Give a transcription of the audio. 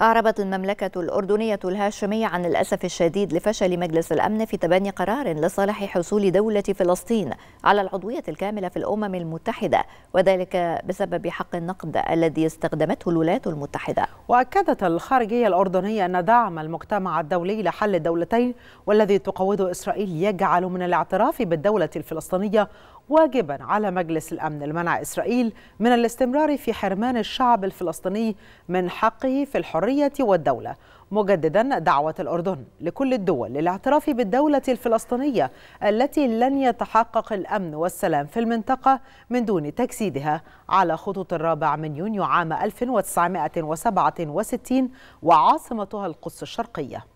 أعربت المملكة الأردنية الهاشمية عن الأسف الشديد لفشل مجلس الأمن في تبني قرار لصالح حصول دولة فلسطين على العضوية الكاملة في الأمم المتحدة وذلك بسبب حق النقد الذي استخدمته الولايات المتحدة وأكدت الخارجية الأردنية أن دعم المجتمع الدولي لحل الدولتين والذي تقوده إسرائيل يجعل من الاعتراف بالدولة الفلسطينية واجبا على مجلس الامن لمنع اسرائيل من الاستمرار في حرمان الشعب الفلسطيني من حقه في الحريه والدوله مجددا دعوه الاردن لكل الدول للاعتراف بالدوله الفلسطينيه التي لن يتحقق الامن والسلام في المنطقه من دون تجسيدها على خطوط الرابع من يونيو عام 1967 وعاصمتها القدس الشرقيه